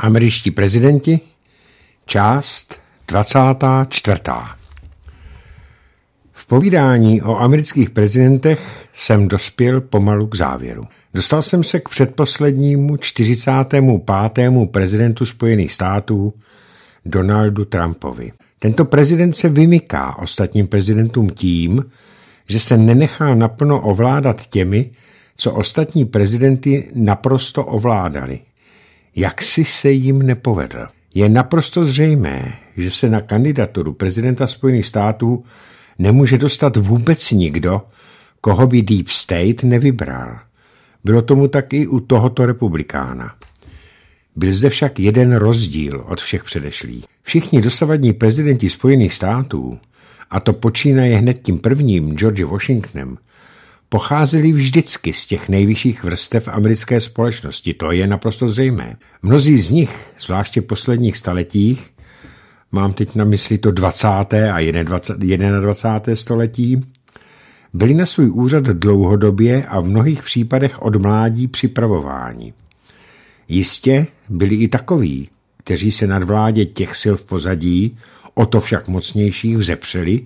Američtí prezidenti, část 24. V povídání o amerických prezidentech jsem dospěl pomalu k závěru. Dostal jsem se k předposlednímu 45. prezidentu Spojených států Donaldu Trumpovi. Tento prezident se vymyká ostatním prezidentům tím, že se nenechá naplno ovládat těmi, co ostatní prezidenty naprosto ovládali, jak si se jim nepovedl. Je naprosto zřejmé, že se na kandidaturu prezidenta Spojených států nemůže dostat vůbec nikdo, koho by Deep State nevybral. Bylo tomu tak i u tohoto republikána. Byl zde však jeden rozdíl od všech předešlých. Všichni dosavadní prezidenti Spojených států, a to počínaje hned tím prvním George Washingtonem, pocházeli vždycky z těch nejvyšších vrstev americké společnosti, to je naprosto zřejmé. Mnozí z nich, zvláště v posledních staletích, mám teď na mysli to 20. a 21. 20. století, byli na svůj úřad dlouhodobě a v mnohých případech od mládí připravováni. Jistě byli i takoví, kteří se nad vládě těch sil v pozadí, o to však mocnějších, vzepřeli,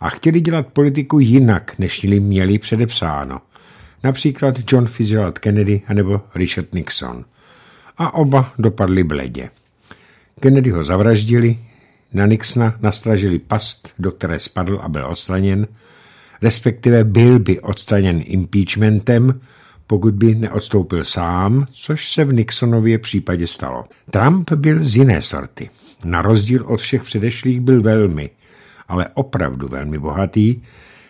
a chtěli dělat politiku jinak, než jim měli předepsáno. Například John Fitzgerald Kennedy anebo Richard Nixon. A oba dopadli bledě. Kennedy ho zavraždili, na Nixona nastražili past, do které spadl a byl odstraněn, respektive byl by odstraněn impeachmentem, pokud by neodstoupil sám, což se v Nixonově případě stalo. Trump byl z jiné sorty. Na rozdíl od všech předešlých byl velmi – ale opravdu velmi bohatý,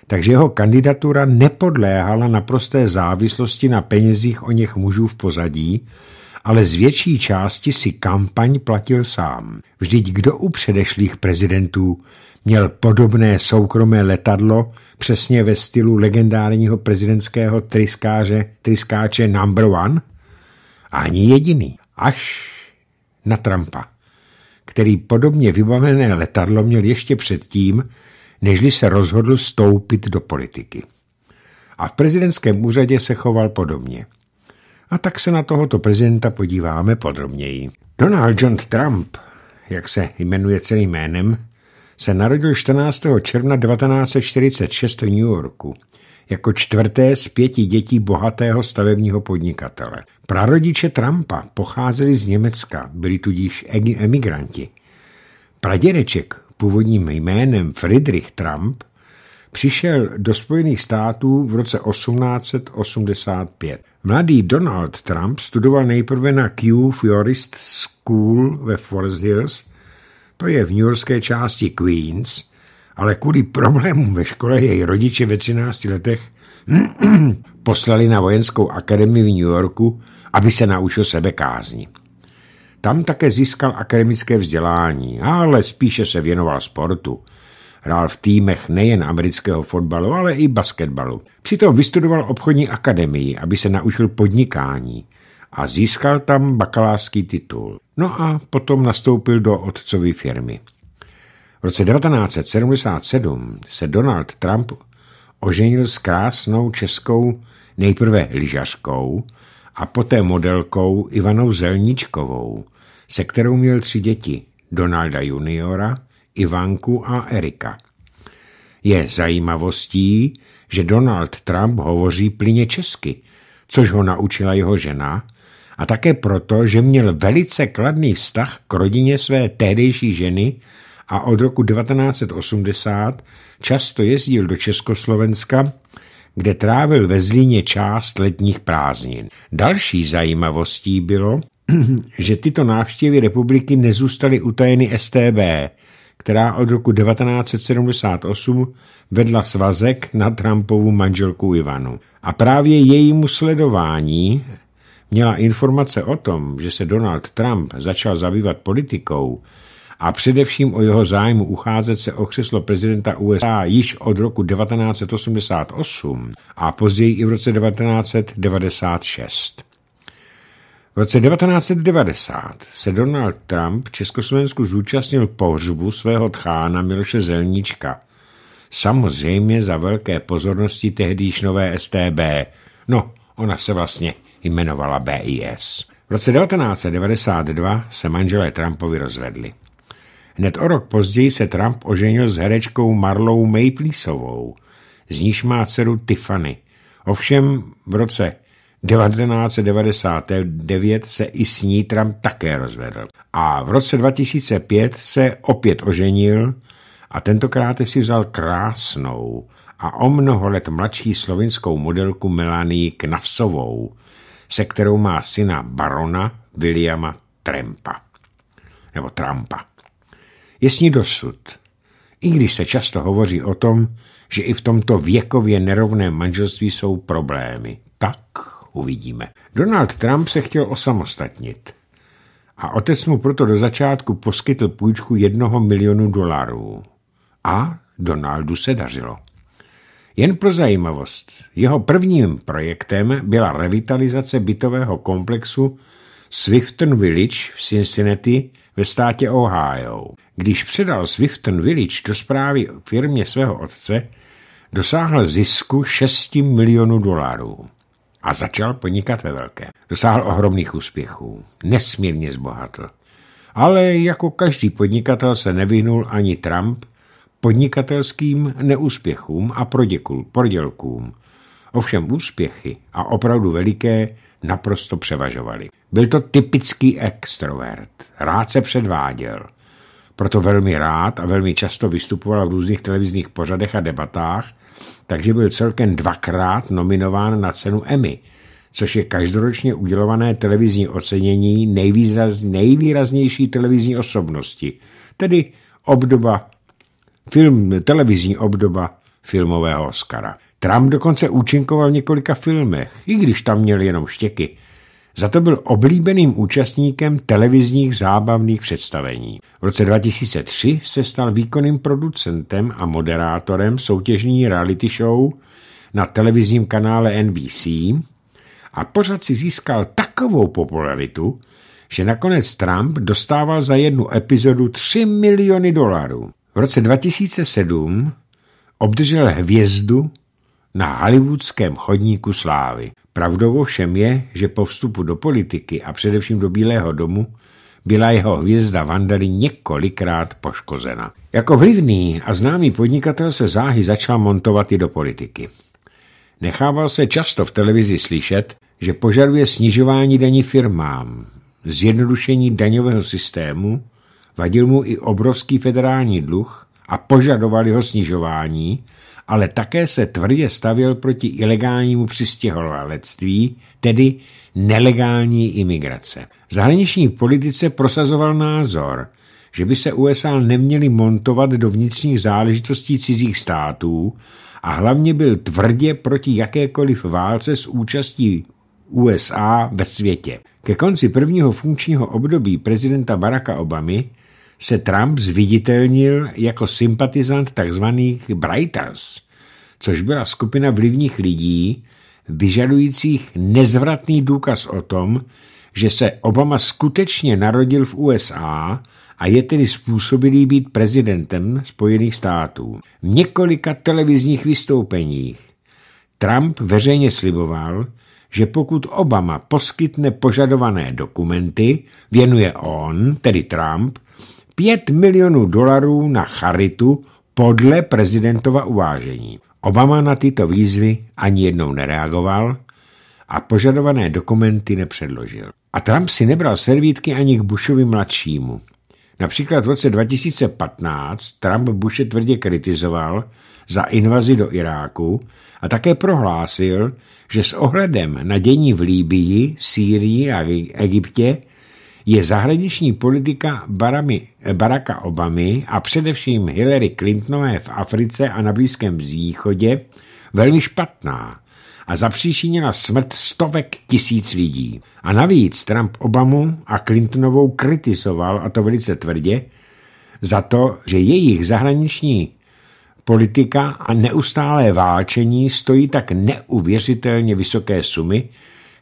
takže jeho kandidatura nepodléhala naprosté závislosti na penězích o něch mužů v pozadí, ale z větší části si kampaň platil sám. Vždyť kdo u předešlých prezidentů měl podobné soukromé letadlo přesně ve stylu legendárního prezidentského tryskáře, tryskáče number one? Ani jediný. Až na Trumpa který podobně vybavené letadlo měl ještě předtím, nežli se rozhodl stoupit do politiky. A v prezidentském úřadě se choval podobně. A tak se na tohoto prezidenta podíváme podrobněji. Donald John Trump, jak se jmenuje celým jménem, se narodil 14. června 1946 v New Yorku jako čtvrté z pěti dětí bohatého stavebního podnikatele. Prarodiče Trumpa pocházeli z Německa, byli tudíž emigranti. Pradědeček původním jménem Friedrich Trump přišel do Spojených států v roce 1885. Mladý Donald Trump studoval nejprve na Q Fiorist School ve Forest Hills, to je v Yorkské části Queens – ale kvůli problémům ve škole její rodiče ve 13 letech poslali na vojenskou akademii v New Yorku, aby se naučil kázni. Tam také získal akademické vzdělání, ale spíše se věnoval sportu. Hrál v týmech nejen amerického fotbalu, ale i basketbalu. Přitom vystudoval obchodní akademii, aby se naučil podnikání a získal tam bakalářský titul. No a potom nastoupil do otcovy firmy roce 1977 se Donald Trump oženil s krásnou českou nejprve lyžařkou a poté modelkou Ivanou Zelničkovou, se kterou měl tři děti, Donalda juniora, Ivanku a Erika. Je zajímavostí, že Donald Trump hovoří plyně česky, což ho naučila jeho žena, a také proto, že měl velice kladný vztah k rodině své tehdejší ženy a od roku 1980 často jezdil do Československa, kde trávil ve Zlíně část letních prázdnin. Další zajímavostí bylo, že tyto návštěvy republiky nezůstaly utajeny STB, která od roku 1978 vedla svazek na Trumpovu manželku Ivanu. A právě jejímu sledování měla informace o tom, že se Donald Trump začal zabývat politikou a především o jeho zájmu ucházet se o křeslo prezidenta USA již od roku 1988 a později i v roce 1996. V roce 1990 se Donald Trump v Československu zúčastnil pohřbu svého tchána Miloše Zelníčka. Samozřejmě za velké pozornosti tehdýž nové STB. No, ona se vlastně jmenovala BIS. V roce 1992 se manželé Trumpovi rozvedli. Hned o rok později se Trump oženil s herečkou Marlou Maplesovou, z níž má dceru Tiffany. Ovšem v roce 1999 se i s ní Trump také rozvedl. A v roce 2005 se opět oženil a tentokrát si vzal krásnou a o mnoho let mladší slovinskou modelku Melanie Knafsovou, se kterou má syna barona Williama Trumpa, Nebo Trumpa je s ní dosud. I když se často hovoří o tom, že i v tomto věkově nerovném manželství jsou problémy. Tak uvidíme. Donald Trump se chtěl osamostatnit a otec mu proto do začátku poskytl půjčku jednoho milionu dolarů. A Donaldu se dařilo. Jen pro zajímavost, jeho prvním projektem byla revitalizace bytového komplexu Swifton Village v Cincinnati ve státě Ohio. Když předal Swifton Village do zprávy firmě svého otce, dosáhl zisku 6 milionů dolarů a začal podnikat ve velkém. Dosáhl ohromných úspěchů, nesmírně zbohatl. Ale jako každý podnikatel se nevyhnul ani Trump podnikatelským neúspěchům a prodělkům. Ovšem úspěchy, a opravdu veliké, naprosto převažovaly. Byl to typický extrovert, rád se předváděl. Proto velmi rád a velmi často vystupoval v různých televizních pořadech a debatách, takže byl celkem dvakrát nominován na cenu Emmy, což je každoročně udělované televizní ocenění nejvýraz, nejvýraznější televizní osobnosti, tedy obdoba film, televizní obdoba filmového Oscara. Trump dokonce účinkoval v několika filmech, i když tam měl jenom štěky. Za to byl oblíbeným účastníkem televizních zábavných představení. V roce 2003 se stal výkonným producentem a moderátorem soutěžní reality show na televizním kanále NBC a pořad si získal takovou popularitu, že nakonec Trump dostával za jednu epizodu 3 miliony dolarů. V roce 2007 obdržel hvězdu na hollywoodském chodníku slávy. Pravdou všem je, že po vstupu do politiky a především do Bílého domu byla jeho hvězda Vandali několikrát poškozena. Jako vlivný a známý podnikatel se záhy začal montovat i do politiky. Nechával se často v televizi slyšet, že požaduje snižování daní firmám, zjednodušení daňového systému, vadil mu i obrovský federální dluh a požadovali ho snižování, ale také se tvrdě stavěl proti ilegálnímu přistěhovalectví, tedy nelegální imigrace. V zahraniční politice prosazoval názor, že by se USA neměly montovat do vnitřních záležitostí cizích států a hlavně byl tvrdě proti jakékoliv válce s účastí USA ve světě. Ke konci prvního funkčního období prezidenta Baracka Obamy se Trump zviditelnil jako sympatizant tzv. Brighters, což byla skupina vlivních lidí, vyžadujících nezvratný důkaz o tom, že se Obama skutečně narodil v USA a je tedy způsobilý být prezidentem Spojených států. V několika televizních vystoupeních Trump veřejně sliboval, že pokud Obama poskytne požadované dokumenty, věnuje on, tedy Trump, 5 milionů dolarů na charitu podle prezidentova uvážení. Obama na tyto výzvy ani jednou nereagoval a požadované dokumenty nepředložil. A Trump si nebral servítky ani k Bushovi mladšímu. Například v roce 2015 Trump Bushe tvrdě kritizoval za invazi do Iráku a také prohlásil, že s ohledem na dění v Líbii, Sýrii a Egyptě je zahraniční politika Barami, Baracka Obamy a především Hillary Clintonové v Africe a na Blízkém východě velmi špatná a zapříšinila smrt stovek tisíc lidí. A navíc Trump Obamu a Clintonovou kritizoval, a to velice tvrdě, za to, že jejich zahraniční politika a neustálé válčení stojí tak neuvěřitelně vysoké sumy,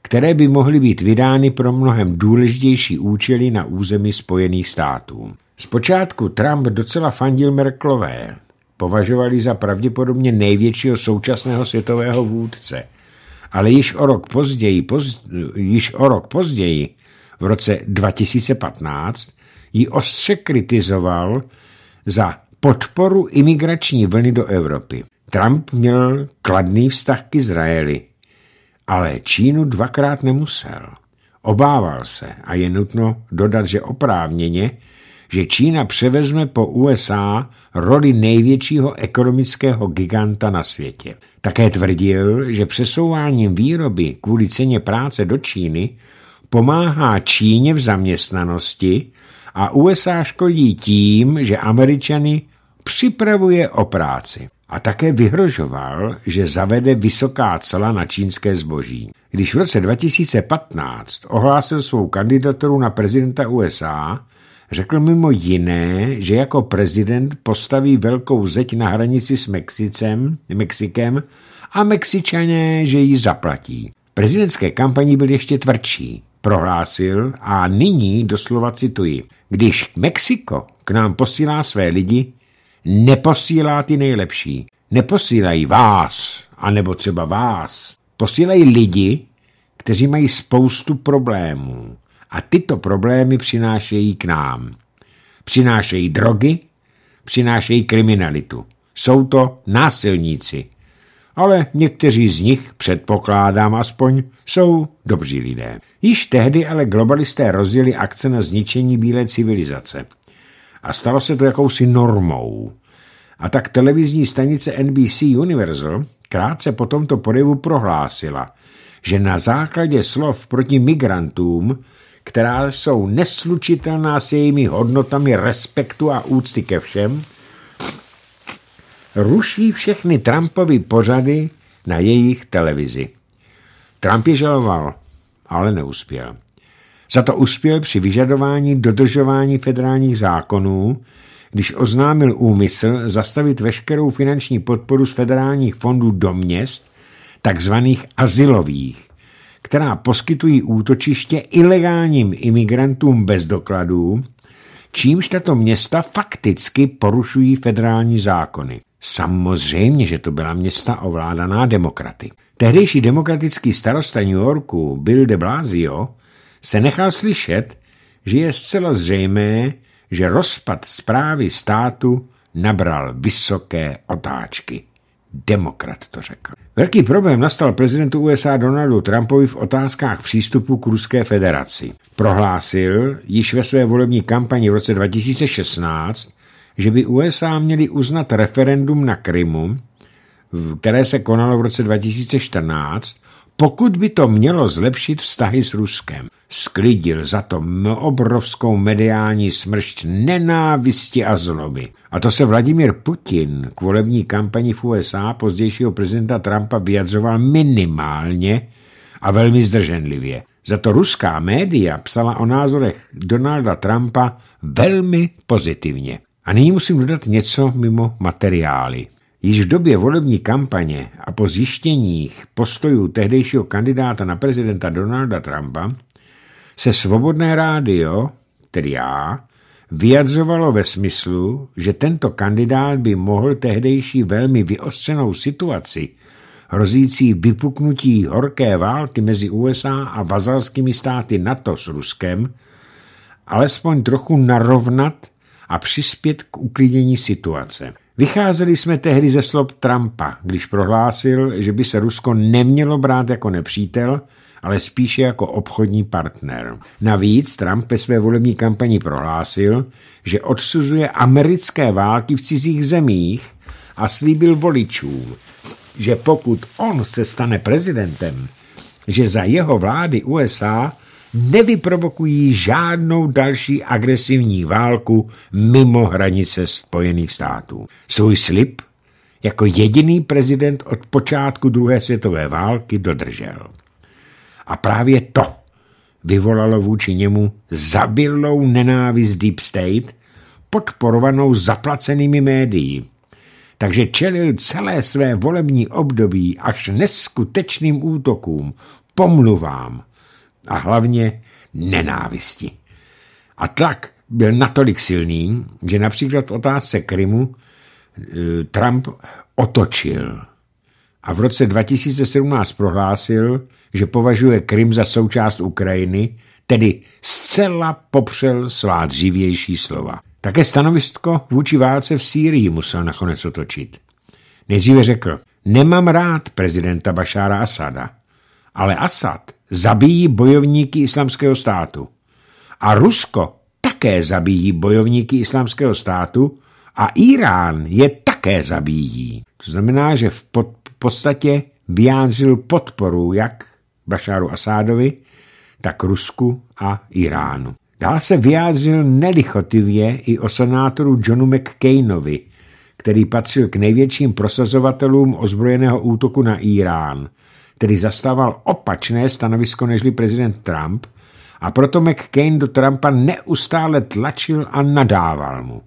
které by mohly být vydány pro mnohem důležitější účely na území Spojených států. Zpočátku Trump docela fandil Merklové, považovali za pravděpodobně největšího současného světového vůdce, ale již o rok později, poz, již o rok později v roce 2015 ji ostře kritizoval za podporu imigrační vlny do Evropy. Trump měl kladný vztah k Izraeli, ale Čínu dvakrát nemusel. Obával se, a je nutno dodat, že oprávněně, že Čína převezme po USA roli největšího ekonomického giganta na světě. Také tvrdil, že přesouváním výroby kvůli ceně práce do Číny pomáhá Číně v zaměstnanosti a USA škodí tím, že Američany připravuje o práci a také vyhrožoval, že zavede vysoká cla na čínské zboží. Když v roce 2015 ohlásil svou kandidaturu na prezidenta USA, řekl mimo jiné, že jako prezident postaví velkou zeď na hranici s Mexicem, Mexikem a Mexičané, že ji zaplatí. V prezidentské kampani byl ještě tvrdší. Prohlásil a nyní doslova cituji, když Mexiko k nám posílá své lidi, neposílá ty nejlepší. Neposílají vás, anebo třeba vás. Posílají lidi, kteří mají spoustu problémů. A tyto problémy přinášejí k nám. Přinášejí drogy, přinášejí kriminalitu. Jsou to násilníci. Ale někteří z nich, předpokládám aspoň, jsou dobří lidé. Již tehdy ale globalisté rozjeli akce na zničení bílé civilizace – a stalo se to jakousi normou. A tak televizní stanice NBC Universal krátce po tomto podivu prohlásila, že na základě slov proti migrantům, která jsou neslučitelná s jejími hodnotami respektu a úcty ke všem, ruší všechny Trumpovy pořady na jejich televizi. Trump je žaloval, ale neuspěl. Za to uspěl při vyžadování dodržování federálních zákonů, když oznámil úmysl zastavit veškerou finanční podporu z federálních fondů do měst, takzvaných asilových, která poskytují útočiště ilegálním imigrantům bez dokladů, čímž tato města fakticky porušují federální zákony. Samozřejmě, že to byla města ovládaná demokraty. Tehdejší demokratický starosta New Yorku, Bill de Blasio, se nechal slyšet, že je zcela zřejmé, že rozpad zprávy státu nabral vysoké otáčky. Demokrat to řekl. Velký problém nastal prezidentu USA Donaldu Trumpovi v otázkách přístupu k Ruské federaci. Prohlásil již ve své volební kampani v roce 2016, že by USA měli uznat referendum na Krymu, které se konalo v roce 2014, pokud by to mělo zlepšit vztahy s Ruskem. Sklidil za to obrovskou mediální smršť nenávisti a zloby. A to se Vladimír Putin k volební kampani v USA pozdějšího prezidenta Trumpa vyjadřoval minimálně a velmi zdrženlivě. Za to ruská média psala o názorech Donalda Trumpa velmi pozitivně. A nyní musím dodat něco mimo materiály. Již v době volební kampaně a po zjištěních postojů tehdejšího kandidáta na prezidenta Donalda Trumpa se Svobodné rádio, tedy já, vyjadřovalo ve smyslu, že tento kandidát by mohl tehdejší velmi vyostřenou situaci hrozící vypuknutí horké války mezi USA a vazalskými státy NATO s Ruskem alespoň trochu narovnat a přispět k uklidnění situace. Vycházeli jsme tehdy ze slob Trumpa, když prohlásil, že by se Rusko nemělo brát jako nepřítel, ale spíše jako obchodní partner. Navíc Trump ve své volební kampani prohlásil, že odsuzuje americké války v cizích zemích a slíbil voličům, že pokud on se stane prezidentem, že za jeho vlády USA nevyprovokují žádnou další agresivní válku mimo hranice Spojených států. Svůj slib jako jediný prezident od počátku druhé světové války dodržel. A právě to vyvolalo vůči němu zabilou nenávist Deep State, podporovanou zaplacenými médií. Takže čelil celé své volební období až neskutečným útokům, pomluvám, a hlavně nenávisti. A tlak byl natolik silný, že například v otázce Krymu e, Trump otočil a v roce 2017 prohlásil, že považuje Krym za součást Ukrajiny, tedy zcela popřel svá dřívější slova. Také stanovisko vůči válce v Sýrii musel nakonec otočit. Nejdříve řekl, nemám rád prezidenta Bašára Asada, ale Asad zabíjí bojovníky islamského státu. A Rusko také zabíjí bojovníky islamského státu a Irán je také zabíjí. To znamená, že v pod, podstatě vyjádřil podporu jak Bašáru Asádovi, tak Rusku a Iránu. Dál se vyjádřil nelichotivě i o senátoru Johnu McCainovi, který patřil k největším prosazovatelům ozbrojeného útoku na Irán – který zastával opačné stanovisko nežli prezident Trump a proto McCain do Trumpa neustále tlačil a nadával mu.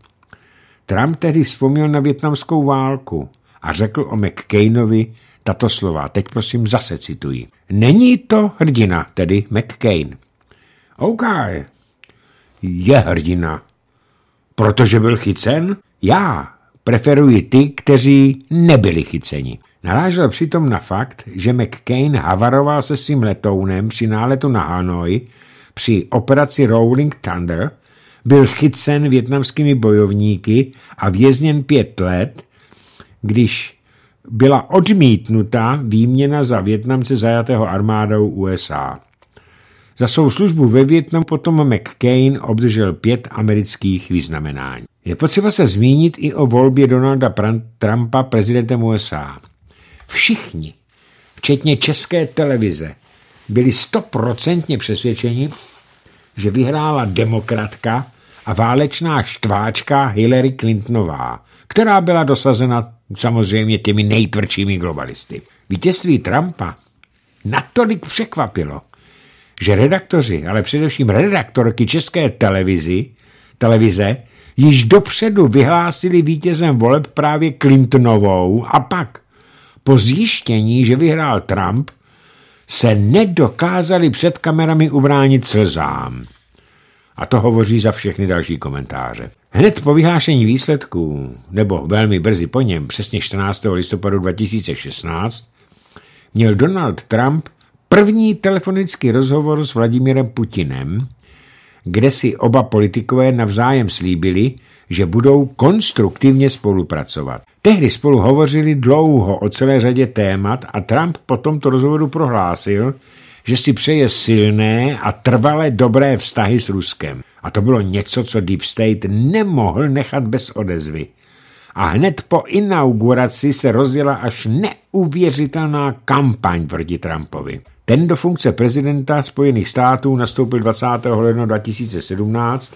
Trump tehdy vzpomněl na větnamskou válku a řekl o McCainovi tato slova, teď prosím zase cituji. Není to hrdina, tedy McCain. OK, je hrdina. Protože byl chycen? Já preferuji ty, kteří nebyli chyceni. Narážel přitom na fakt, že McCain havaroval se svým letounem při náletu na Hanoi při operaci Rolling Thunder, byl chycen větnamskými bojovníky a vězněn pět let, když byla odmítnuta výměna za Větnamce zajatého armádou USA. Za svou službu ve Větnamu potom McCain obdržel pět amerických vyznamenání. Je potřeba se zmínit i o volbě Donalda Trumpa prezidentem USA. Všichni, včetně české televize, byli stoprocentně přesvědčeni, že vyhrála demokratka a válečná štváčka Hillary Clintonová, která byla dosazena samozřejmě těmi nejtvrdšími globalisty. Vítězství Trumpa natolik překvapilo, že redaktoři, ale především redaktorky české televizi, televize již dopředu vyhlásili vítězem voleb právě Clintonovou a pak po zjištění, že vyhrál Trump, se nedokázali před kamerami ubránit slzám. A to hovoří za všechny další komentáře. Hned po vyhášení výsledků, nebo velmi brzy po něm, přesně 14. listopadu 2016, měl Donald Trump první telefonický rozhovor s Vladimirem Putinem, kde si oba politikové navzájem slíbili, že budou konstruktivně spolupracovat. Tehdy spolu hovořili dlouho o celé řadě témat a Trump po tomto rozhovoru prohlásil, že si přeje silné a trvale dobré vztahy s Ruskem. A to bylo něco, co Deep State nemohl nechat bez odezvy. A hned po inauguraci se rozjela až neuvěřitelná kampaň proti Trumpovi. Ten do funkce prezidenta Spojených států nastoupil 20. ledna 2017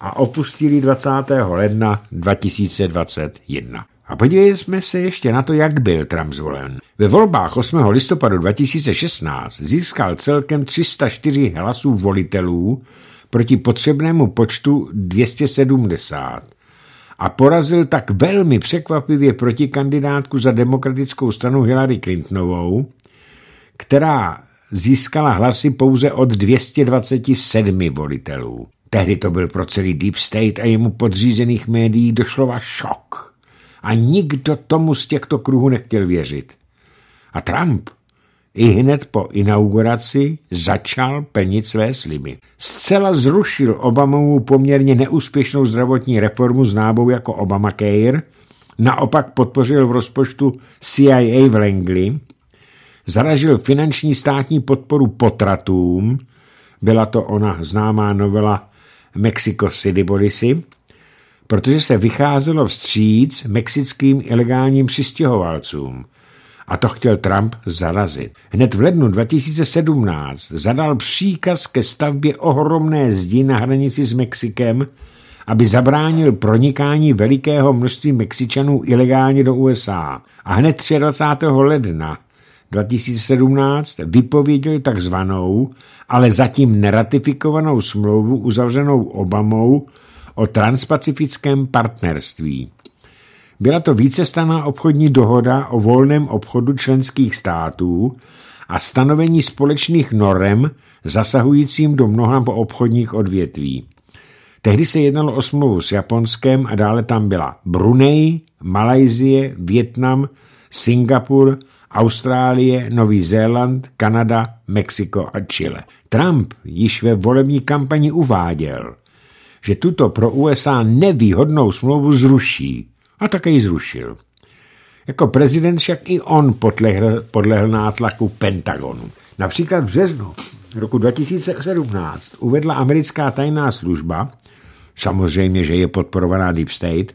a opustil 20. ledna 2021. A podívejme jsme se ještě na to, jak byl Trump zvolen. Ve volbách 8. listopadu 2016 získal celkem 304 hlasů volitelů proti potřebnému počtu 270 a porazil tak velmi překvapivě proti kandidátku za demokratickou stranu Hillary Clintonovou, která získala hlasy pouze od 227 volitelů. Tehdy to byl pro celý Deep State a jemu podřízených médií došlova šok. A nikdo tomu z těchto kruhů nechtěl věřit. A Trump i hned po inauguraci začal plnit své sliby. Zcela zrušil Obamovou poměrně neúspěšnou zdravotní reformu známou jako Obamacare, naopak podpořil v rozpočtu CIA v Langley zaražil finanční státní podporu potratům, byla to ona známá novela Mexico City Policy, protože se vycházelo vstříc mexickým ilegálním přistěhovalcům. A to chtěl Trump zarazit. Hned v lednu 2017 zadal příkaz ke stavbě ohromné zdi na hranici s Mexikem, aby zabránil pronikání velikého množství Mexičanů ilegálně do USA. A hned 23. ledna 2017 vypověděl takzvanou, ale zatím neratifikovanou smlouvu uzavřenou Obamou o transpacifickém partnerství. Byla to vícestaná obchodní dohoda o volném obchodu členských států a stanovení společných norem zasahujícím do mnoha obchodních odvětví. Tehdy se jednalo o smlouvu s Japonskem a dále tam byla Brunei, Malajzie, Vietnam, Singapur – Austrálie, Nový Zéland, Kanada, Mexiko a Chile. Trump již ve volební kampani uváděl, že tuto pro USA nevýhodnou smlouvu zruší a také ji zrušil. Jako prezident však i on podlehl, podlehl nátlaku Pentagonu. Například v březnu roku 2017 uvedla americká tajná služba, samozřejmě, že je podporovaná Deep State,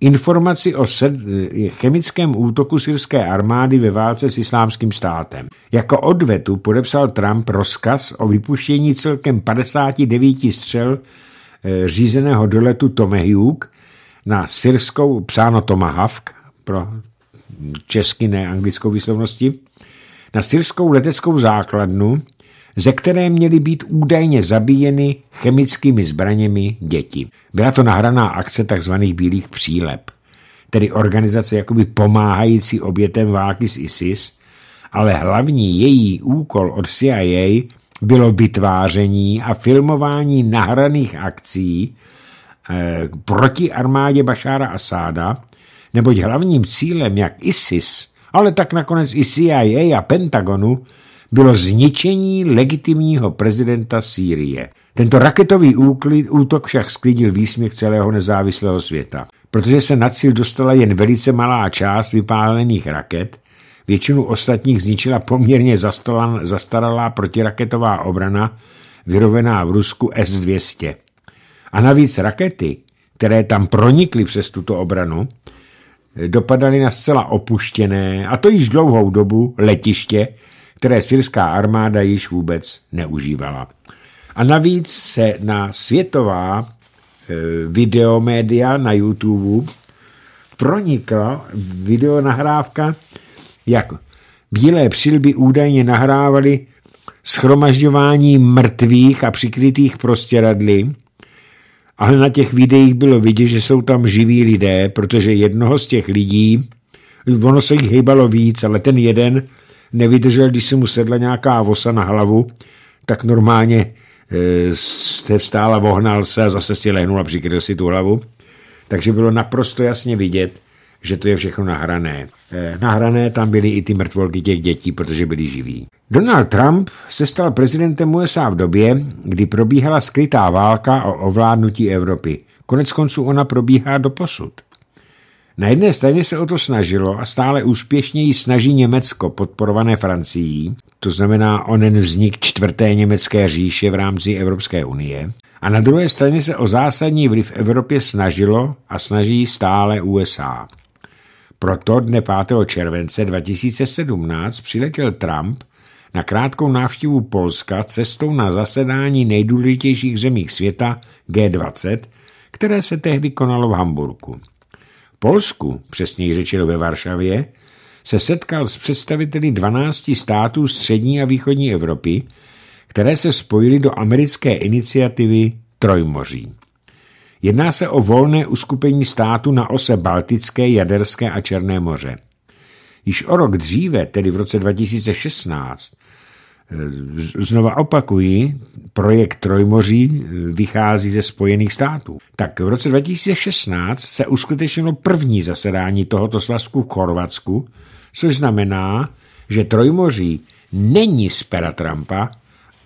informaci o eh, chemickém útoku syrské armády ve válce s islámským státem. Jako odvetu podepsal Trump rozkaz o vypuštění celkem 59 střel eh, řízeného doletu Tomahawk na syrskou, psáno Tomahawk, pro česky ne anglickou výslovnosti, na syrskou leteckou základnu, ze které měly být údajně zabíjeny chemickými zbraněmi děti. Byla to nahraná akce tzv. bílých přílep, tedy organizace jakoby pomáhající obětem války s ISIS, ale hlavní její úkol od CIA bylo vytváření a filmování nahraných akcí eh, proti armádě Bašára Asáda, neboť hlavním cílem jak ISIS, ale tak nakonec i CIA a Pentagonu bylo zničení legitimního prezidenta Sýrie. Tento raketový úklid, útok však sklidil výsměch celého nezávislého světa, protože se na cíl dostala jen velice malá část vypálených raket, většinu ostatních zničila poměrně zastaralá protiraketová obrana, vyrovená v Rusku S-200. A navíc rakety, které tam pronikly přes tuto obranu, dopadaly na zcela opuštěné, a to již dlouhou dobu, letiště, které syrská armáda již vůbec neužívala. A navíc se na světová e, videomédia na YouTube pronikla videonahrávka, jak bílé přilby údajně nahrávali schromažďování mrtvých a přikrytých prostěradly, ale na těch videích bylo vidět, že jsou tam živí lidé, protože jednoho z těch lidí, ono se jich hýbalo víc, ale ten jeden nevydržel, když se mu sedla nějaká vosa na hlavu, tak normálně e, se vstála, vohnal se a zase si lehnul a přikryl si tu hlavu. Takže bylo naprosto jasně vidět, že to je všechno nahrané. E, nahrané tam byly i ty mrtvolky těch dětí, protože byli živí. Donald Trump se stal prezidentem USA v době, kdy probíhala skrytá válka o ovládnutí Evropy. Konec konců ona probíhá do posud. Na jedné straně se o to snažilo a stále úspěšněji snaží Německo, podporované Francií, to znamená onen vznik čtvrté německé říše v rámci Evropské unie, a na druhé straně se o zásadní vliv Evropě snažilo a snaží stále USA. Proto dne 5. července 2017 přiletěl Trump na krátkou návštěvu Polska cestou na zasedání nejdůležitějších zemí světa G20, které se tehdy konalo v Hamburgu. Polsku, přesněji řečeno ve Varšavě, se setkal s představiteli 12 států střední a východní Evropy, které se spojily do americké iniciativy Trojmoří. Jedná se o volné uskupení států na ose Baltické, Jaderské a Černé moře. Již o rok dříve, tedy v roce 2016, Eh, znova opakuji, projekt Trojmoří eh, vychází ze Spojených států. Tak v roce 2016 se uskutečnilo první zasedání tohoto svazku v Chorvatsku, což znamená, že Trojmoří není z pera Trumpa,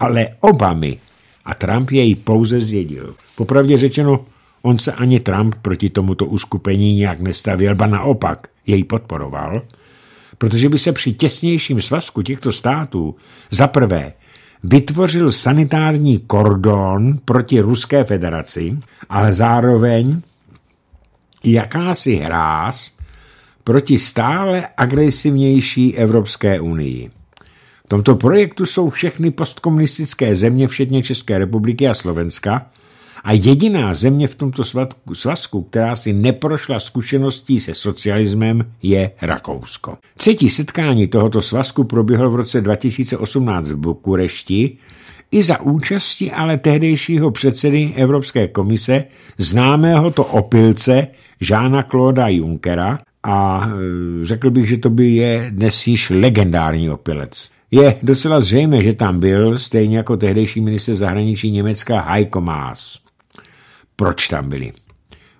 ale Obamy a Trump jej pouze zjedil. Popravdě řečeno, on se ani Trump proti tomuto uskupení nějak nestavil, ba naopak jej podporoval – protože by se při těsnějším svazku těchto států za prvé vytvořil sanitární kordon proti Ruské federaci, ale zároveň jakási hráz proti stále agresivnější Evropské unii. V tomto projektu jsou všechny postkomunistické země, včetně České republiky a Slovenska, a jediná země v tomto svazku, svazku, která si neprošla zkušeností se socialismem, je Rakousko. Třetí setkání tohoto svazku proběhlo v roce 2018 v Bukurešti, i za účasti ale tehdejšího předsedy Evropské komise, známého to opilce Žána Klóda Junckera, a e, řekl bych, že to by je dnes již legendární opilec. Je docela zřejmé, že tam byl, stejně jako tehdejší minister zahraničí Německa Heiko Maas proč tam byli.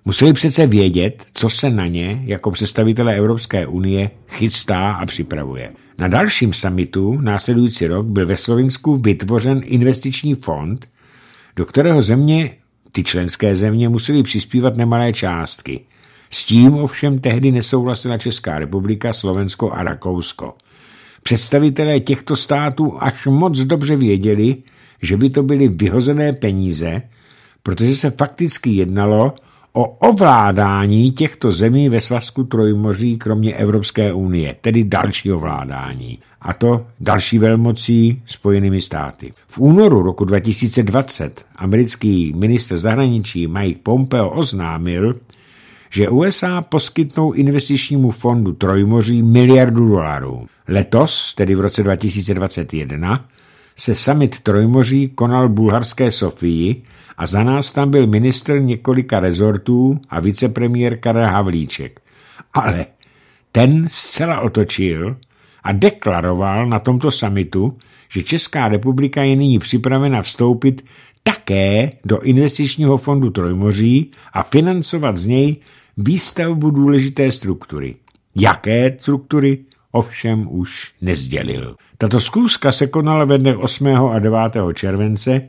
Museli přece vědět, co se na ně jako představitelé Evropské unie chystá a připravuje. Na dalším samitu následující rok byl ve Slovensku vytvořen investiční fond, do kterého země, ty členské země, museli přispívat nemalé částky. S tím ovšem tehdy nesouhlasila Česká republika, Slovensko a Rakousko. Představitelé těchto států až moc dobře věděli, že by to byly vyhozené peníze, protože se fakticky jednalo o ovládání těchto zemí ve svazku Trojmoří kromě Evropské unie, tedy další ovládání, a to další velmocí Spojenými státy. V únoru roku 2020 americký ministr zahraničí Mike Pompeo oznámil, že USA poskytnou investičnímu fondu Trojmoří miliardu dolarů. Letos, tedy v roce 2021, se summit Trojmoří konal v bulharské Sofii a za nás tam byl ministr několika rezortů a vicepremiér Karel Havlíček. Ale ten zcela otočil a deklaroval na tomto summitu, že Česká republika je nyní připravena vstoupit také do investičního fondu Trojmoří a financovat z něj výstavbu důležité struktury. Jaké struktury? ovšem už nezdělil. Tato zkouška se konala ve dnech 8. a 9. července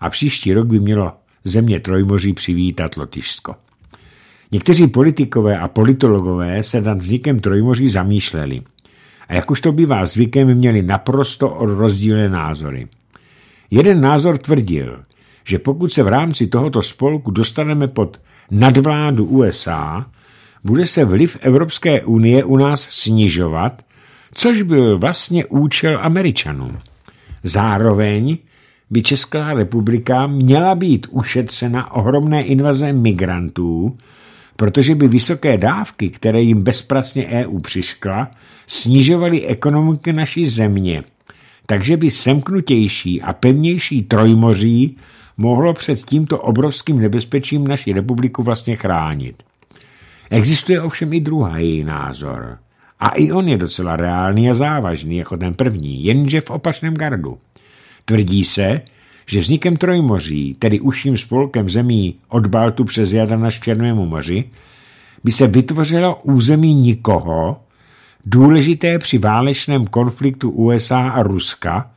a příští rok by mělo země Trojmoří přivítat Lotyšsko. Někteří politikové a politologové se nad vznikem Trojmoří zamýšleli a jak už to bývá zvykem, měli naprosto rozdílné názory. Jeden názor tvrdil, že pokud se v rámci tohoto spolku dostaneme pod nadvládu USA, bude se vliv Evropské unie u nás snižovat což byl vlastně účel Američanů. Zároveň by Česká republika měla být ušetřena ohromné invaze migrantů, protože by vysoké dávky, které jim bezpracně EU přiškla, snižovaly ekonomiky naší země. Takže by semknutější a pevnější trojmoří mohlo před tímto obrovským nebezpečím naši republiku vlastně chránit. Existuje ovšem i druhý názor – a i on je docela reálný a závažný jako ten první, jenže v opačném gardu. Tvrdí se, že vznikem Trojmoří, tedy užším spolkem zemí od Baltu přes Jadran až Černému moři, by se vytvořilo území nikoho, důležité při válečném konfliktu USA a Ruska,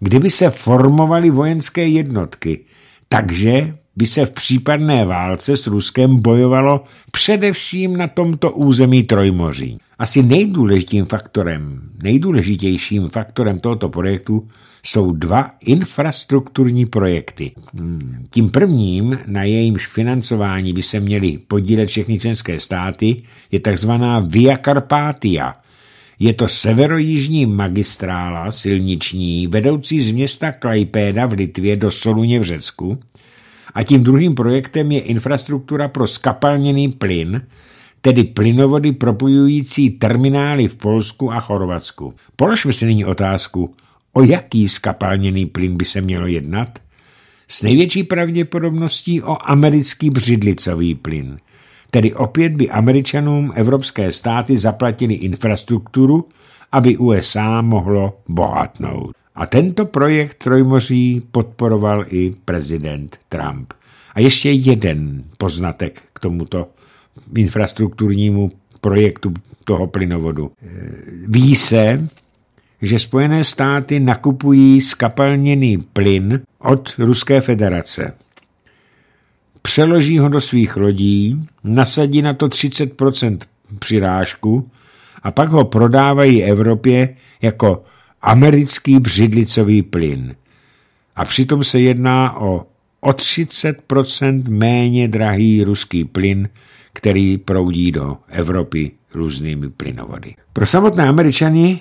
kdyby se formovaly vojenské jednotky, takže by se v případné válce s Ruskem bojovalo především na tomto území Trojmoří. Asi nejdůležitým faktorem, nejdůležitějším faktorem tohoto projektu jsou dva infrastrukturní projekty. Tím prvním, na jejímž financování by se měly podílet všechny členské státy, je takzvaná Via Carpatia. Je to severojižní magistrála silniční vedoucí z města Klajpéda v Litvě do Soluně v Řecku, a tím druhým projektem je infrastruktura pro skapalněný plyn, tedy plynovody propojující terminály v Polsku a Chorvatsku. Položme si nyní otázku, o jaký skapalněný plyn by se mělo jednat? S největší pravděpodobností o americký břidlicový plyn. Tedy opět by američanům evropské státy zaplatili infrastrukturu, aby USA mohlo bohatnout. A tento projekt Trojmoří podporoval i prezident Trump. A ještě jeden poznatek k tomuto infrastrukturnímu projektu toho plynovodu. E, ví se, že Spojené státy nakupují skapalněný plyn od Ruské federace. Přeloží ho do svých lodí, nasadí na to 30 přirážku a pak ho prodávají Evropě jako americký břidlicový plyn. A přitom se jedná o o 30% méně drahý ruský plyn, který proudí do Evropy různými plynovody. Pro samotné Američany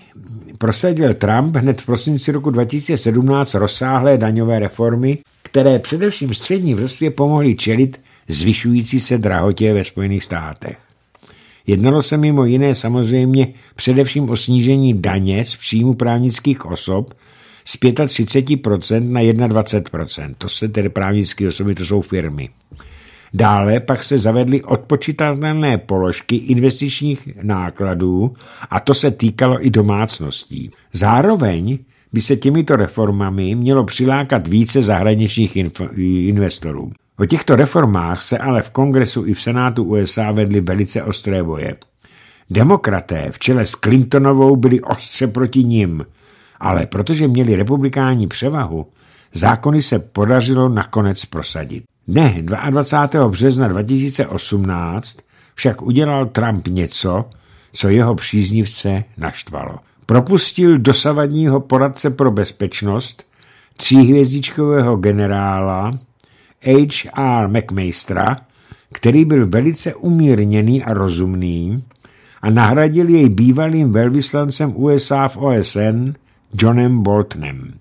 prosadil Trump hned v prosinci roku 2017 rozsáhlé daňové reformy, které především střední vrstvě pomohly čelit zvyšující se drahotě ve Spojených státech. Jednalo se mimo jiné samozřejmě především o snížení daně z příjmu právnických osob z 35% na 21%. To se tedy právnické osoby, to jsou firmy. Dále pak se zavedly odpočitatelné položky investičních nákladů a to se týkalo i domácností. Zároveň by se těmito reformami mělo přilákat více zahraničních investorů. O těchto reformách se ale v kongresu i v senátu USA vedly velice ostré boje. Demokraté v čele s Clintonovou byli ostře proti ním, ale protože měli republikáni převahu, zákony se podařilo nakonec prosadit. Ne, 22. března 2018 však udělal Trump něco, co jeho příznivce naštvalo propustil dosavadního poradce pro bezpečnost, tříhvězdičkového generála H.R. McMeistra, který byl velice umírněný a rozumný a nahradil jej bývalým velvyslancem USA v OSN Johnem Boltonem,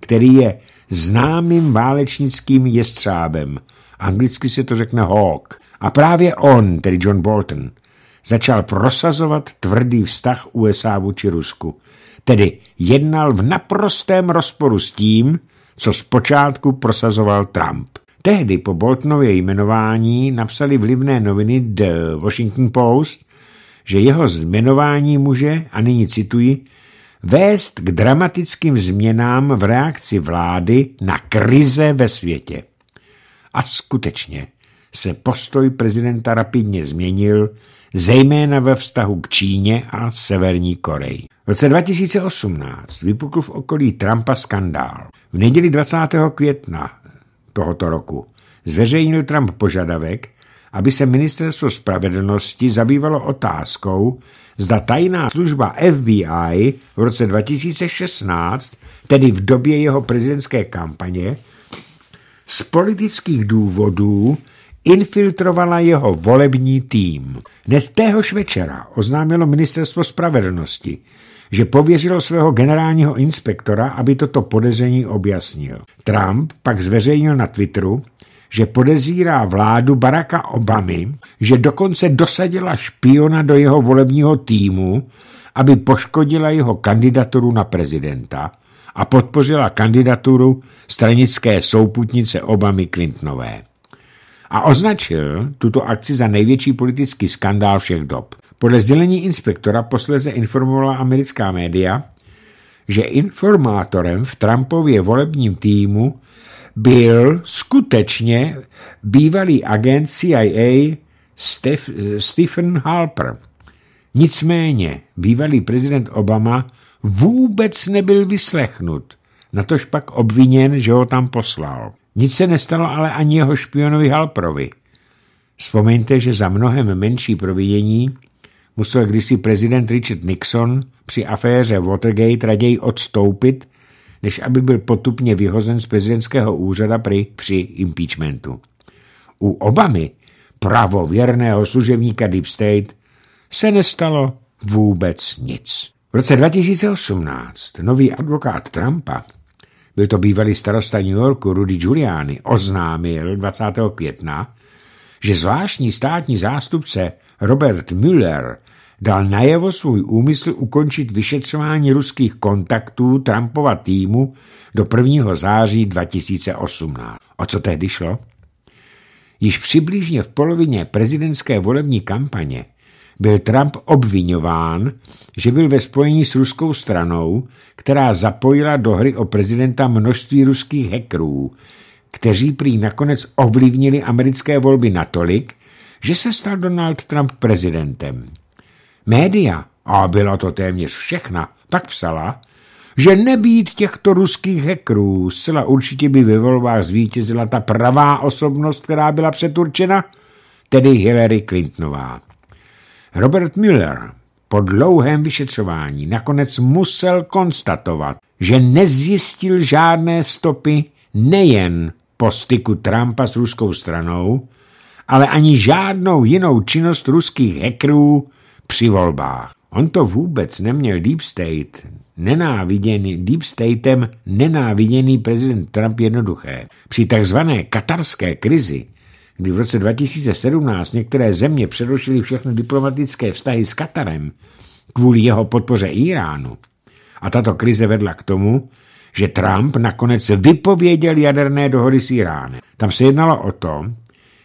který je známým válečnickým jestřábem, anglicky se to řekne hawk. A právě on, tedy John Bolton, začal prosazovat tvrdý vztah USA vůči Rusku. Tedy jednal v naprostém rozporu s tím, co zpočátku prosazoval Trump. Tehdy po Boltonově jmenování napsali vlivné noviny The Washington Post, že jeho zmenování může, a nyní cituji, vést k dramatickým změnám v reakci vlády na krize ve světě. A skutečně se postoj prezidenta rapidně změnil zejména ve vztahu k Číně a Severní Koreji. V roce 2018 vypukl v okolí Trumpa skandál. V neděli 20. května tohoto roku zveřejnil Trump požadavek, aby se ministerstvo spravedlnosti zabývalo otázkou, zda tajná služba FBI v roce 2016, tedy v době jeho prezidentské kampaně, z politických důvodů infiltrovala jeho volební tým. Hned téhož večera oznámilo ministerstvo spravedlnosti, že pověřilo svého generálního inspektora, aby toto podezření objasnil. Trump pak zveřejnil na Twitteru, že podezírá vládu Baracka Obamy, že dokonce dosadila špiona do jeho volebního týmu, aby poškodila jeho kandidaturu na prezidenta a podpořila kandidaturu stranické souputnice Obamy Clintonové a označil tuto akci za největší politický skandál všech dob. Podle sdělení inspektora posleze informovala americká média, že informátorem v Trumpově volebním týmu byl skutečně bývalý agent CIA Steph, Stephen Halper. Nicméně bývalý prezident Obama vůbec nebyl vyslechnut, natož pak obviněn, že ho tam poslal. Nic se nestalo ale ani jeho špionovi Halprovi. Vzpomeňte, že za mnohem menší provinění musel kdysi prezident Richard Nixon při aféře Watergate raději odstoupit, než aby byl potupně vyhozen z prezidentského úřada při, při impeachmentu. U Obamy, pravověrného služebníka Deep State, se nestalo vůbec nic. V roce 2018 nový advokát Trumpa byl to bývalý starosta New Yorku Rudy Giuliani, oznámil 20. května, že zvláštní státní zástupce Robert Mueller dal najevo svůj úmysl ukončit vyšetřování ruských kontaktů Trumpova týmu do 1. září 2018. O co tehdy šlo? Již přibližně v polovině prezidentské volební kampaně byl Trump obvinován, že byl ve spojení s ruskou stranou, která zapojila do hry o prezidenta množství ruských hackerů, kteří prý nakonec ovlivnili americké volby natolik, že se stal Donald Trump prezidentem. Média, a byla to téměř všechna, pak psala, že nebýt těchto ruských hekrů, zcela určitě by ve volbách zvítězila ta pravá osobnost, která byla přeturčena, tedy Hillary Clintonová. Robert Mueller po dlouhém vyšetřování nakonec musel konstatovat, že nezjistil žádné stopy nejen po styku Trumpa s ruskou stranou, ale ani žádnou jinou činnost ruských hackerů při volbách. On to vůbec neměl Deep State, nenáviděný Deep Statem nenáviděný prezident Trump jednoduché. Při takzvané katarské krizi kdy v roce 2017 některé země přerušily všechny diplomatické vztahy s Katarem kvůli jeho podpoře Iránu. A tato krize vedla k tomu, že Trump nakonec vypověděl jaderné dohody s Iránem. Tam se jednalo o to,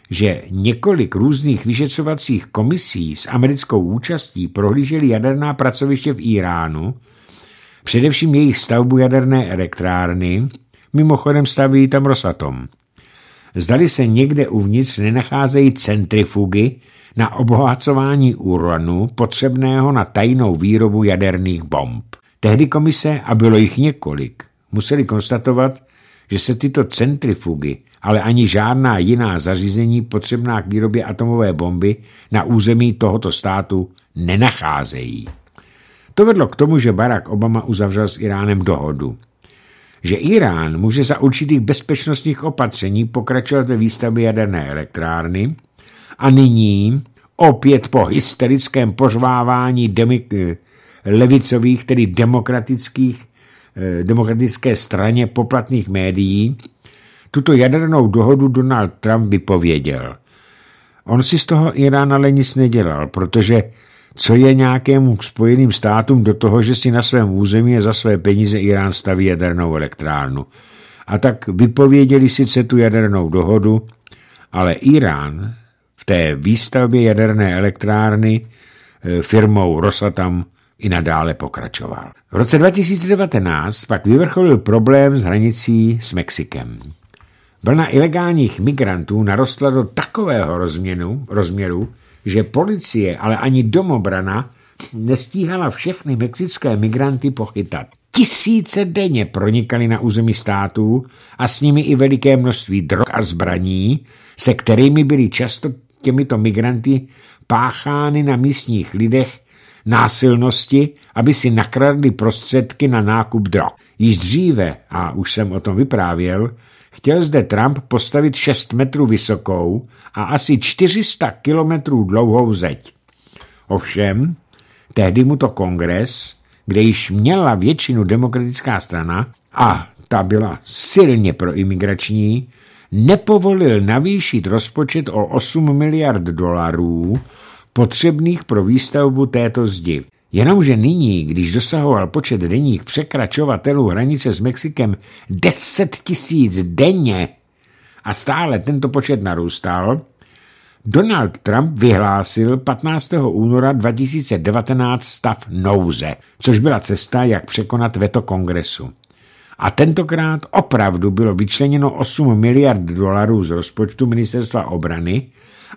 že několik různých vyšetřovacích komisí s americkou účastí prohlíželi jaderná pracoviště v Iránu, především jejich stavbu jaderné elektrárny, mimochodem staví tam Rosatom zdali se někde uvnitř nenacházejí centrifugy na obohacování uranu potřebného na tajnou výrobu jaderných bomb. Tehdy komise, a bylo jich několik, museli konstatovat, že se tyto centrifugy, ale ani žádná jiná zařízení potřebná k výrobě atomové bomby na území tohoto státu nenacházejí. To vedlo k tomu, že Barack Obama uzavřel s Iránem dohodu že Irán může za určitých bezpečnostních opatření pokračovat ve výstavbě jaderné elektrárny a nyní, opět po hysterickém pořvávání eh, levicových, tedy demokratických, eh, demokratické straně poplatných médií, tuto jadernou dohodu Donald Trump vypověděl. On si z toho Irán ale nic nedělal, protože co je nějakému spojeným státům do toho, že si na svém území a za své peníze Irán staví jadernou elektrárnu. A tak vypověděli sice tu jadernou dohodu, ale Irán v té výstavbě jaderné elektrárny e, firmou Rosatom i nadále pokračoval. V roce 2019 pak vyvrcholil problém s hranicí s Mexikem. Vlna ilegálních migrantů narostla do takového rozměnu, rozměru, že policie, ale ani domobrana nestíhala všechny mexické migranty pochytat. Tisíce denně pronikali na území států a s nimi i veliké množství drog a zbraní, se kterými byly často těmito migranty páchány na místních lidech násilnosti, aby si nakradli prostředky na nákup drog. Již dříve, a už jsem o tom vyprávěl, Chtěl zde Trump postavit 6 metrů vysokou a asi 400 kilometrů dlouhou zeď. Ovšem, tehdy mu to kongres, kde již měla většinu demokratická strana a ta byla silně proimigrační, nepovolil navýšit rozpočet o 8 miliard dolarů potřebných pro výstavbu této zdi. Jenomže nyní, když dosahoval počet denních překračovatelů hranice s Mexikem 10 tisíc denně a stále tento počet narůstal, Donald Trump vyhlásil 15. února 2019 stav nouze, což byla cesta, jak překonat veto kongresu. A tentokrát opravdu bylo vyčleněno 8 miliard dolarů z rozpočtu ministerstva obrany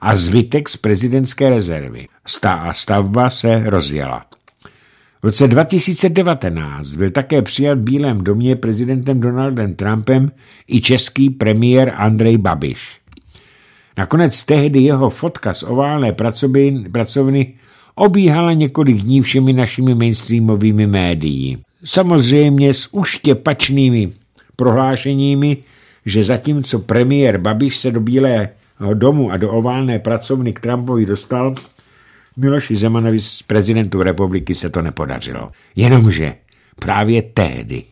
a zbytek z prezidentské rezervy. Stá stavba se rozjela. V roce 2019 byl také přijat v Bílém domě prezidentem Donaldem Trumpem i český premiér Andrej Babiš. Nakonec tehdy jeho fotka z oválné pracovny obíhala několik dní všemi našimi mainstreamovými médií. Samozřejmě s uštěpačnými prohlášeními, že zatímco premiér Babiš se do Bílého domu a do oválné pracovny k Trumpovi dostal, Miloši Zemanovi z prezidentu republiky se to nepodařilo. Jenomže právě tehdy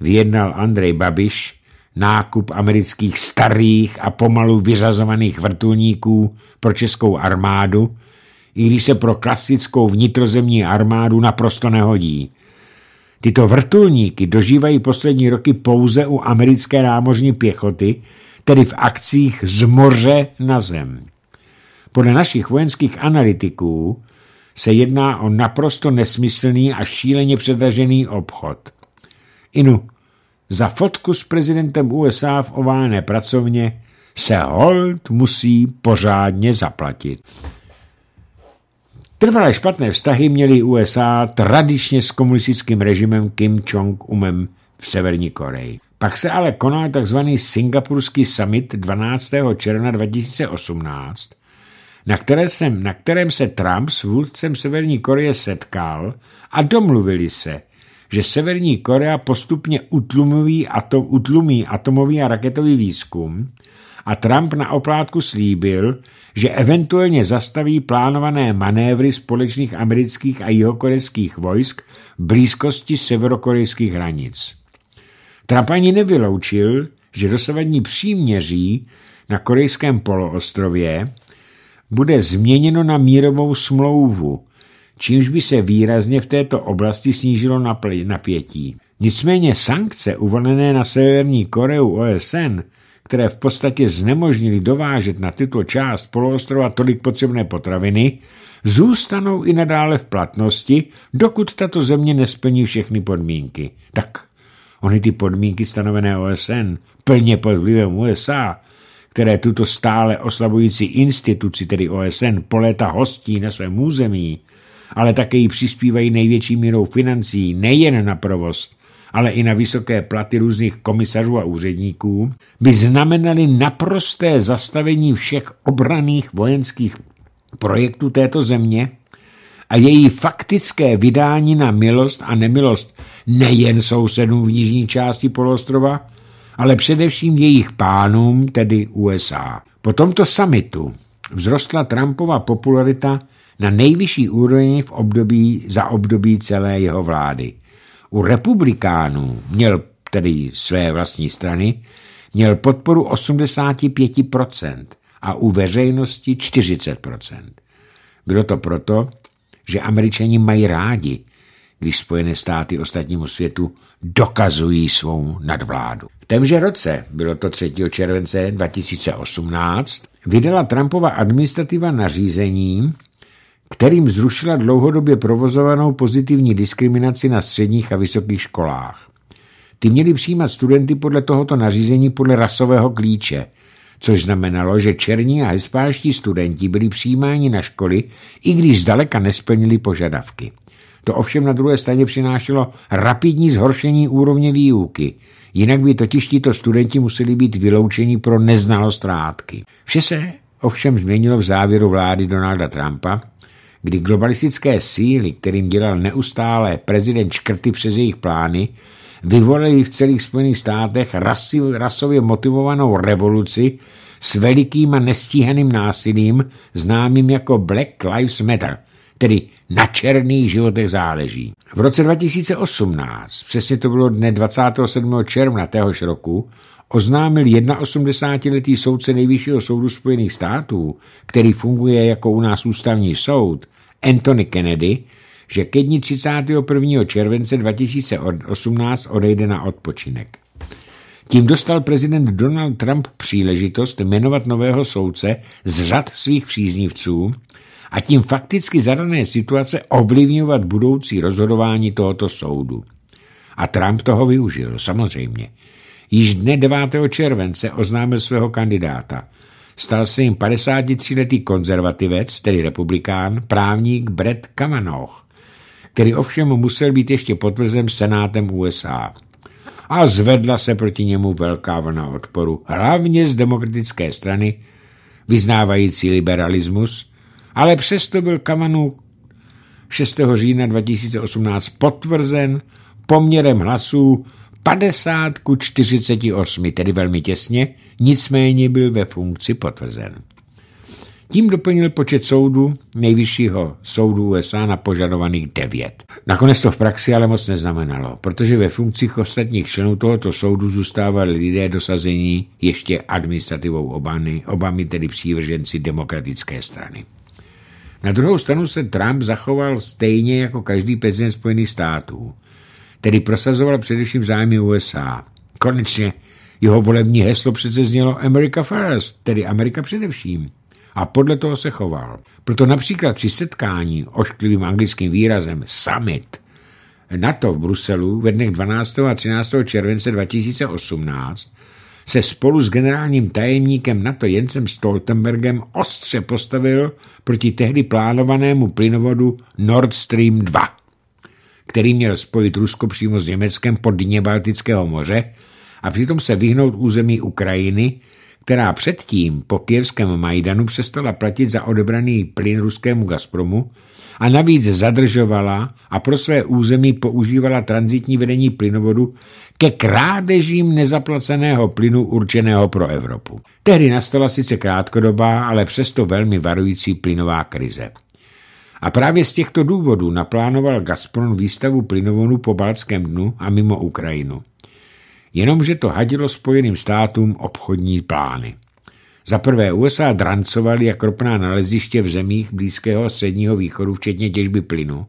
vyjednal Andrej Babiš nákup amerických starých a pomalu vyřazovaných vrtulníků pro českou armádu, i když se pro klasickou vnitrozemní armádu naprosto nehodí. Tyto vrtulníky dožívají poslední roky pouze u americké námořní pěchoty, tedy v akcích z moře na zem. Podle našich vojenských analytiků se jedná o naprosto nesmyslný a šíleně předražený obchod. Inu, za fotku s prezidentem USA v oválné pracovně se hold musí pořádně zaplatit. Trvalé špatné vztahy měly USA tradičně s komunistickým režimem Kim Jong-umem v Severní Koreji. Pak se ale konal tzv. singapurský summit 12. června 2018, na, které jsem, na kterém se Trump s vůdcem Severní Koreje setkal a domluvili se, že Severní Korea postupně utlumí, atom, utlumí atomový a raketový výzkum a Trump na oplátku slíbil, že eventuálně zastaví plánované manévry společných amerických a jihokorejských vojsk v blízkosti severokorejských hranic. Trump ani nevyloučil, že dosavadní příměří na korejském poloostrově bude změněno na mírovou smlouvu, čímž by se výrazně v této oblasti snížilo napětí. Nicméně sankce uvolené na Severní Koreu OSN, které v podstatě znemožnili dovážet na tuto část poloostrova tolik potřebné potraviny, zůstanou i nadále v platnosti, dokud tato země nesplní všechny podmínky. Tak Ony ty podmínky stanovené OSN, plně pod vlivem USA, které tuto stále oslavující instituci, tedy OSN, po léta hostí na svém území, ale také ji přispívají největší mírou financí nejen na provoz, ale i na vysoké platy různých komisařů a úředníků, by znamenaly naprosté zastavení všech obraných vojenských projektů této země a její faktické vydání na milost a nemilost nejen sousedům v nižní části poloostrova, ale především jejich pánům, tedy USA. Po tomto samitu vzrostla Trumpova popularita na nejvyšší úrovni v období za období celé jeho vlády. U republikánů měl tedy své vlastní strany, měl podporu 85% a u veřejnosti 40%. Bylo to proto, že američani mají rádi, když Spojené státy ostatnímu světu dokazují svou nadvládu. V témže roce, bylo to 3. července 2018, vydala Trumpova administrativa nařízení, kterým zrušila dlouhodobě provozovanou pozitivní diskriminaci na středních a vysokých školách. Ty měly přijímat studenty podle tohoto nařízení podle rasového klíče, což znamenalo, že černí a hispánští studenti byli přijímáni na školy, i když zdaleka nesplnili požadavky. To ovšem na druhé straně přinášelo rapidní zhoršení úrovně výuky, jinak by totiž tito studenti museli být vyloučeni pro neznalost rádky. Vše se ovšem změnilo v závěru vlády Donalda Trumpa, kdy globalistické síly, kterým dělal neustále prezident škrty přes jejich plány, vyvolali v celých Spojených státech rasi, rasově motivovanou revoluci s velikým a nestíhaným násilím, známým jako Black Lives Matter tedy na černých životech záleží. V roce 2018, přesně to bylo dne 27. června téhož roku, oznámil 81-letý soudce Nejvyššího soudu Spojených států, který funguje jako u nás ústavní soud, Anthony Kennedy, že ke dni 31. července 2018 odejde na odpočinek. Tím dostal prezident Donald Trump příležitost jmenovat nového soudce z řad svých příznivců, a tím fakticky zadané situace ovlivňovat budoucí rozhodování tohoto soudu. A Trump toho využil, samozřejmě. Již dne 9. července oznámil svého kandidáta. Stal se jim 53-letý konzervativec, tedy republikán, právník Brett Kavanaugh, který ovšem musel být ještě potvrzen Senátem USA a zvedla se proti němu velká vlna odporu, hlavně z demokratické strany, vyznávající liberalismus ale přesto byl Kavanu 6. října 2018 potvrzen poměrem hlasů 50 ku 48, tedy velmi těsně, nicméně byl ve funkci potvrzen. Tím doplnil počet soudů nejvyššího soudu USA na požadovaných devět. Nakonec to v praxi ale moc neznamenalo, protože ve funkcích ostatních členů tohoto soudu zůstávali lidé dosazení ještě administrativou obany, obami tedy přívrženci demokratické strany. Na druhou stranu se Trump zachoval stejně jako každý prezident Spojených států, tedy prosazoval především zájmy USA. Konečně jeho volební heslo přece znělo America First, tedy Amerika především. A podle toho se choval. Proto například při setkání ošklivým anglickým výrazem summit NATO v Bruselu ve dnech 12. a 13. července 2018 se spolu s generálním tajemníkem NATO Jensem Stoltenbergem ostře postavil proti tehdy plánovanému plynovodu Nord Stream 2, který měl spojit Rusko přímo s Německem pod dně Baltického moře a přitom se vyhnout území Ukrajiny, která předtím po kijevském Majdanu přestala platit za odebraný plyn ruskému Gazpromu a navíc zadržovala a pro své území používala transitní vedení plynovodu ke krádežím nezaplaceného plynu určeného pro Evropu. Tehdy nastala sice krátkodobá, ale přesto velmi varující plynová krize. A právě z těchto důvodů naplánoval Gazprom výstavu plynovodu po Balckém dnu a mimo Ukrajinu. Jenomže to hadilo Spojeným státům obchodní plány. Za prvé USA drancovali jak ropná naleziště v zemích Blízkého a Středního východu, včetně těžby plynu.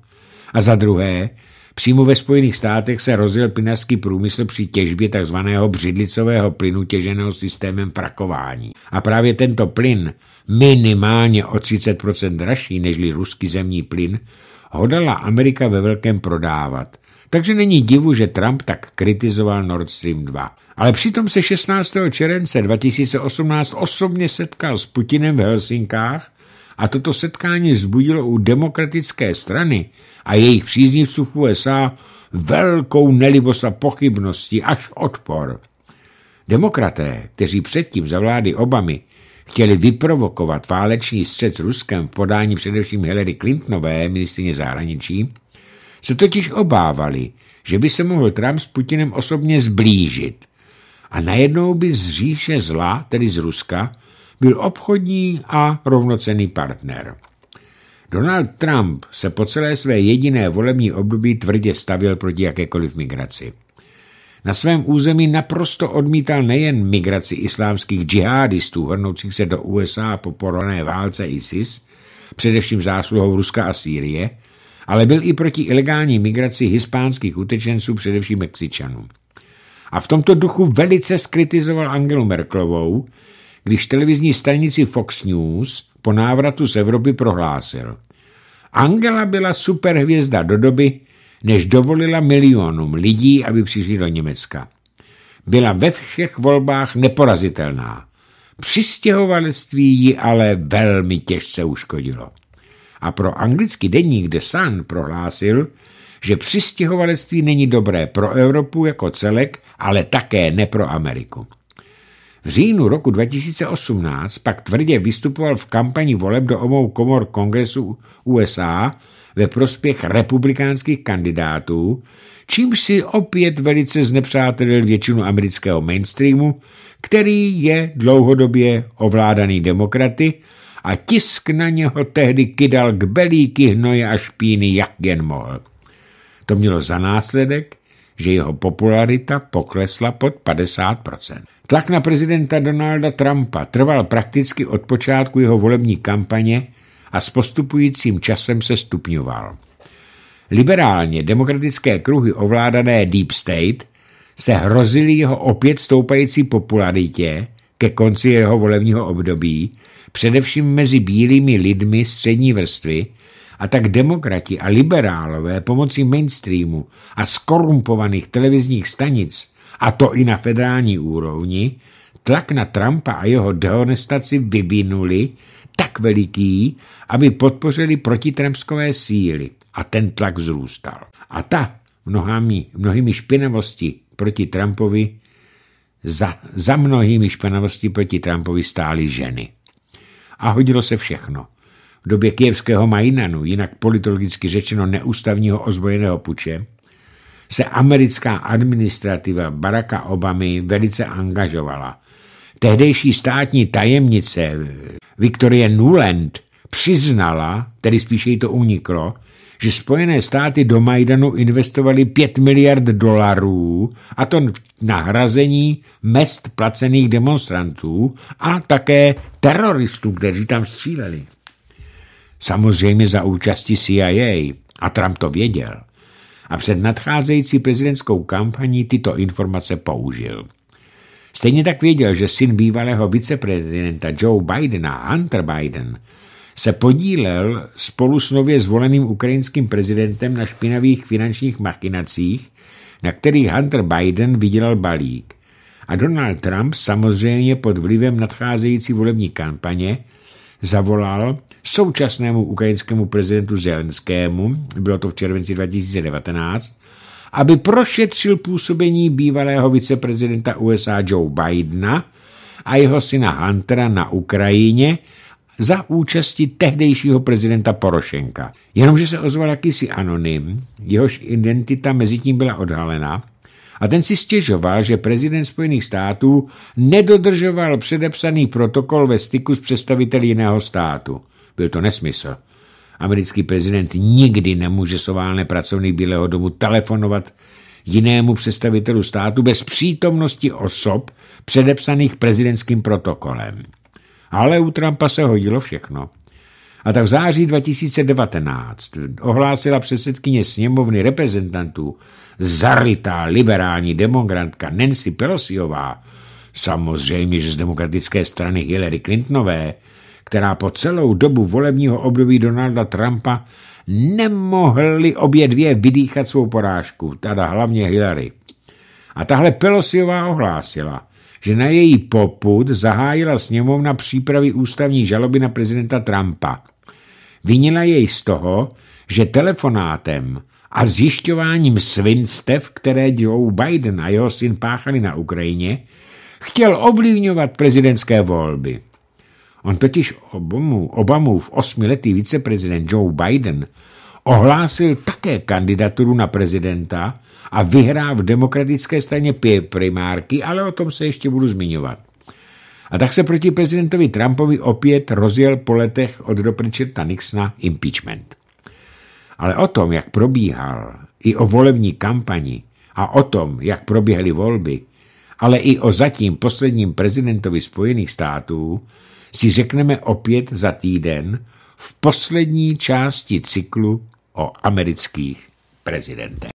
A za druhé, přímo ve Spojených státech se rozjel plynářský průmysl při těžbě tzv. břidlicového plynu těženého systémem frakování. A právě tento plyn, minimálně o 30% dražší nežli ruský zemní plyn, hodala Amerika ve velkém prodávat – takže není divu, že Trump tak kritizoval Nord Stream 2. Ale přitom se 16. července 2018 osobně setkal s Putinem v Helsinkách a toto setkání vzbudilo u demokratické strany a jejich příznivců v USA velkou nelibost a pochybnosti až odpor. Demokraté, kteří předtím za vlády Obamy chtěli vyprovokovat váleční střed s Ruskem v podání především Hillary Clintonové, ministrině zahraničí, se totiž obávali, že by se mohl Trump s Putinem osobně zblížit. A najednou by z říše zla, tedy z Ruska, byl obchodní a rovnocený partner. Donald Trump se po celé své jediné volební období tvrdě stavil proti jakékoliv migraci. Na svém území naprosto odmítal nejen migraci islámských džihadistů hrnoucích se do USA po porané válce ISIS, především zásluhou Ruska a Sýrie, ale byl i proti ilegální migraci hispánských utečenců, především Mexičanů. A v tomto duchu velice skritizoval Angelu Merklovou, když televizní stanici Fox News po návratu z Evropy prohlásil. Angela byla superhvězda do doby, než dovolila milionům lidí, aby přišli do Německa. Byla ve všech volbách neporazitelná. Přistěhovalectví ji ale velmi těžce uškodilo a pro anglický deník The Sun prohlásil, že přistěhovalectví není dobré pro Evropu jako celek, ale také ne pro Ameriku. V říjnu roku 2018 pak tvrdě vystupoval v kampani voleb do obou komor kongresu USA ve prospěch republikánských kandidátů, čímž si opět velice znepřátelil většinu amerického mainstreamu, který je dlouhodobě ovládaný demokraty a tisk na něho tehdy kydal k belíky hnoje a špíny, jak jen mohl. To mělo za následek, že jeho popularita poklesla pod 50%. Tlak na prezidenta Donalda Trumpa trval prakticky od počátku jeho volební kampaně a s postupujícím časem se stupňoval. Liberálně demokratické kruhy ovládané Deep State se hrozily jeho opět stoupající popularitě ke konci jeho volebního období především mezi bílými lidmi střední vrstvy, a tak demokrati a liberálové pomocí mainstreamu a skorumpovaných televizních stanic, a to i na federální úrovni, tlak na Trumpa a jeho dehonestaci vyvinuli tak veliký, aby podpořili protitramskové síly a ten tlak zrůstal. A ta mnohami, mnohými špinavosti proti Trumpovi za, za mnohými špinavosti proti Trumpovi stály ženy a hodilo se všechno. V době kijevského Majinanu, jinak politologicky řečeno neústavního ozbrojeného puče, se americká administrativa Baracka Obamy velice angažovala. Tehdejší státní tajemnice Victoria Nuland přiznala, tedy spíše jí to uniklo, že Spojené státy do Majdanu investovaly 5 miliard dolarů, a to na hrazení mest placených demonstrantů a také teroristů, kteří tam stříleli. Samozřejmě za účasti CIA, a Trump to věděl. A před nadcházející prezidentskou kampaní tyto informace použil. Stejně tak věděl, že syn bývalého viceprezidenta Joe Bidena, Hunter Biden, se podílel spolu s nově zvoleným ukrajinským prezidentem na špinavých finančních machinacích, na kterých Hunter Biden vydělal balík. A Donald Trump samozřejmě pod vlivem nadcházející volební kampaně zavolal současnému ukrajinskému prezidentu Zelenskému, bylo to v červenci 2019, aby prošetřil působení bývalého viceprezidenta USA Joe Bidena a jeho syna Huntera na Ukrajině za účasti tehdejšího prezidenta Porošenka. Jenomže se ozval jakýsi anonym, jehož identita mezi tím byla odhalena, a ten si stěžoval, že prezident Spojených států nedodržoval předepsaný protokol ve styku s představiteli jiného státu. Byl to nesmysl. Americký prezident nikdy nemůže soválné pracovník Bílého domu telefonovat jinému představitelu státu bez přítomnosti osob předepsaných prezidentským protokolem. Ale u Trumpa se hodilo všechno. A tak v září 2019 ohlásila předsedkyně sněmovny reprezentantů zarytá liberální demokratka Nancy Pelosiová, samozřejmě, že z demokratické strany Hillary Clintonové, která po celou dobu volebního období Donalda Trumpa nemohly obě dvě vydýchat svou porážku, teda hlavně Hillary. A tahle Pelosiová ohlásila, že na její poput zahájila sněmovna přípravy ústavní žaloby na prezidenta Trumpa. Vinila jej z toho, že telefonátem a zjišťováním svinstev, které Joe Biden a jeho syn páchali na Ukrajině, chtěl ovlivňovat prezidentské volby. On totiž Obamu, Obamův osmiletý viceprezident Joe Biden ohlásil také kandidaturu na prezidenta a vyhrá v demokratické straně pět primárky, ale o tom se ještě budu zmiňovat. A tak se proti prezidentovi Trumpovi opět rozjel po letech od Richarda Nixona impeachment. Ale o tom, jak probíhal, i o volební kampani a o tom, jak proběhly volby, ale i o zatím posledním prezidentovi Spojených států, si řekneme opět za týden v poslední části cyklu o amerických prezidentech.